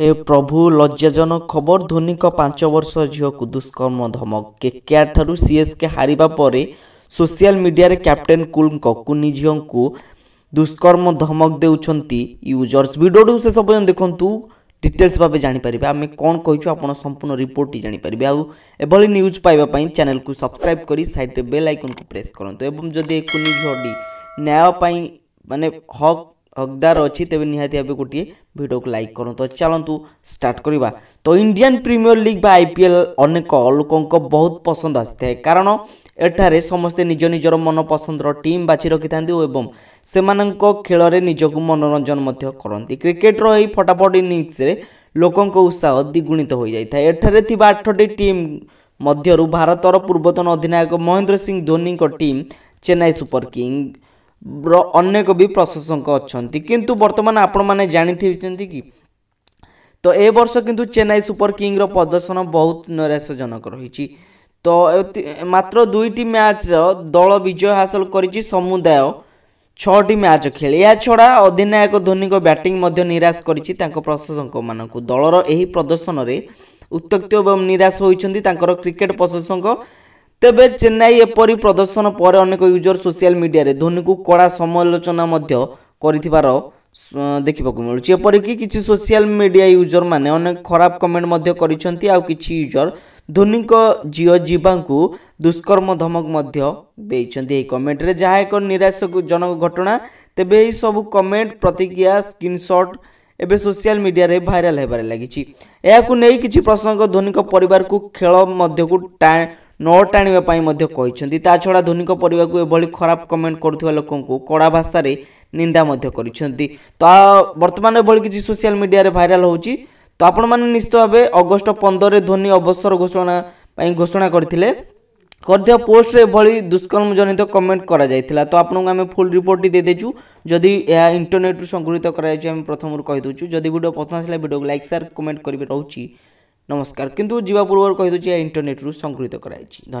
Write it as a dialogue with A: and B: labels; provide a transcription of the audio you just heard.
A: ହେ ପ୍ରଭୁ ଲଜ୍ଜାଜନକ ଖବର ଧୋନିଙ୍କ ପାଞ୍ଚ ବର୍ଷ ଝିଅକୁ ଦୁଷ୍କର୍ମ ଧମକ କେକେଆର୍ଠାରୁ ସିଏସ୍କେ ହାରିବା ପରେ ସୋସିଆଲ ମିଡିଆରେ କ୍ୟାପ୍ଟେନ୍ କୁଲ୍ଙ୍କ କୁନି ଝିଅଙ୍କୁ ଦୁଷ୍କର୍ମ ଧମକ ଦେଉଛନ୍ତି ୟୁଜର୍ସ ଭିଡ଼ିଓଟିକୁ ଶେଷ ପର୍ଯ୍ୟନ୍ତ ଦେଖନ୍ତୁ ডিটেলস ভাবে জাঁপারে আমি কম কইছু আপনার সম্পূর্ণ রিপোর্টটি জাঁপারে আভলি নিউজ পাইবা চ্যানেল কু সবসক্রাইব করে সাইডে বেল আইকন কু প্রেস করতু এবং যদি কুনি ঝড়ি ন্যায় মানে হক হকদার অছি তেবে নিহাতি ভাবে গোটিয়ে ভিডিওকে লাইক করতু চালু স্টার্ট করা তো ইন্ডিয়ান প্রিমিয়র লিগ বা আইপিএল অনেক লোকঙ্ক বহুত পছন্দ আসি থাকে কারণ এঠারে সমস্তে নিজ নিজের মনপসন্দর টিম বাছি রাখি থাকে এবং সে খেলরে নিজকে মনোরঞ্জন করতে ক্রিকেটর এই ফটাফট ইনিংসে লোকঙ্ক উৎসাহ দ্বিগুণিত হয়ে যাই এঠারে থাকা আঠটি টিম মধ্যর ভারতর পূর্বতন অধিনায়ক মহেন্দ্র সিং ধোনিঙ্ক টিম চেন্নাই সুপর কিং ଅନେକ ବି ପ୍ରଶଂସକ ଅଛନ୍ତି କିନ୍ତୁ ବର୍ତ୍ତମାନ ଆପଣମାନେ ଜାଣିଥିଛନ୍ତି କି ତ ଏ ବର୍ଷ କିନ୍ତୁ ଚେନ୍ନାଇ ସୁପର କିଙ୍ଗର ପ୍ରଦର୍ଶନ ବହୁତ ନୈରାଶ୍ୟଜନକ ରହିଛି ତ ମାତ୍ର ଦୁଇଟି ମ୍ୟାଚ୍ର ଦଳ ବିଜୟ ହାସଲ କରିଛି ସମୁଦାୟ ଛଅଟି ମ୍ୟାଚ୍ ଖେଳି ଏହା ଛଡ଼ା ଅଧିନାୟକ ଧୋନିଙ୍କ ବ୍ୟାଟିଂ ମଧ୍ୟ ନିରାଶ କରିଛି ତାଙ୍କ ପ୍ରଶଂସକମାନଙ୍କୁ ଦଳର ଏହି ପ୍ରଦର୍ଶନରେ ଉତ୍ତ୍ୟକ୍ତ ଏବଂ ନିରାଶ ହୋଇଛନ୍ତି ତାଙ୍କର କ୍ରିକେଟ୍ ପ୍ରଶଂସକ ତେବେ ଚେନ୍ନାଇ ଏପରି ପ୍ରଦର୍ଶନ ପରେ ଅନେକ ୟୁଜର ସୋସିଆଲ ମିଡିଆରେ ଧୋନିକୁ କଡ଼ା ସମାଲୋଚନା ମଧ୍ୟ କରିଥିବାର ଦେଖିବାକୁ ମିଳୁଛି ଏପରିକି କିଛି ସୋସିଆଲ ମିଡ଼ିଆ ୟୁଜରମାନେ ଅନେକ ଖରାପ କମେଣ୍ଟ ମଧ୍ୟ କରିଛନ୍ତି ଆଉ କିଛି ୟୁଜର ଧୋନିଙ୍କ ଝିଅ ଜିବାଙ୍କୁ ଦୁଷ୍କର୍ମ ଧମକ ମଧ୍ୟ ଦେଇଛନ୍ତି ଏହି କମେଣ୍ଟରେ ଯାହା ଏକ ନିରାଶଜନକ ଘଟଣା ତେବେ ଏହି ସବୁ କମେଣ୍ଟ ପ୍ରତିକ୍ରିୟା ସ୍କ୍ରିନ୍ସଟ୍ ଏବେ ସୋସିଆଲ ମିଡ଼ିଆରେ ଭାଇରାଲ ହେବାରେ ଲାଗିଛି ଏହାକୁ ନେଇ କିଛି ପ୍ରସଙ୍ଗ ଧୋନିଙ୍କ ପରିବାରକୁ ଖେଳ ମଧ୍ୟକୁ ନୋଟ୍ ଆଣିବା ପାଇଁ ମଧ୍ୟ କହିଛନ୍ତି ତା ଛଡ଼ା ଧୋନିଙ୍କ ପରିବାରକୁ ଏଭଳି ଖରାପ କମେଣ୍ଟ କରୁଥିବା ଲୋକଙ୍କୁ କଡ଼ା ଭାଷାରେ ନିନ୍ଦା ମଧ୍ୟ କରିଛନ୍ତି ତ ବର୍ତ୍ତମାନ ଏଭଳି କିଛି ସୋସିଆଲ ମିଡ଼ିଆରେ ଭାଇରାଲ୍ ହେଉଛି ତ ଆପଣମାନେ ନିଶ୍ଚିତ ଭାବେ ଅଗଷ୍ଟ ପନ୍ଦରରେ ଧୋନି ଅବସର ଘୋଷଣା ପାଇଁ ଘୋଷଣା କରିଥିଲେ କରିଥିବା ପୋଷ୍ଟରେ ଏଭଳି ଦୁଷ୍କର୍ମ ଜନିତ କମେଣ୍ଟ କରାଯାଇଥିଲା ତ ଆପଣଙ୍କୁ ଆମେ ଫୁଲ୍ ରିପୋର୍ଟଟି ଦେଇଦେଇଛୁ ଯଦି ଏହା ଇଣ୍ଟରନେଟ୍ରୁ ସଂଗୃହୀତ କରାଯାଇଛି ଆମେ ପ୍ରଥମରୁ କହିଦେଉଛୁ ଯଦି ଭିଡ଼ିଓ ପସନ୍ଦ ଆସିଲା ଭିଡ଼ିଓକୁ ଲାଇକ୍ ସାର୍ କମେଣ୍ଟ କରିବି ରହୁଛି ନମସ୍କାର କିନ୍ତୁ ଯିବା ପୂର୍ବରୁ କହିଦେଉଛି ଏହା ଇଣ୍ଟରନେଟ୍ରୁ ସଂଗୃହୀତ କରାଯାଇଛି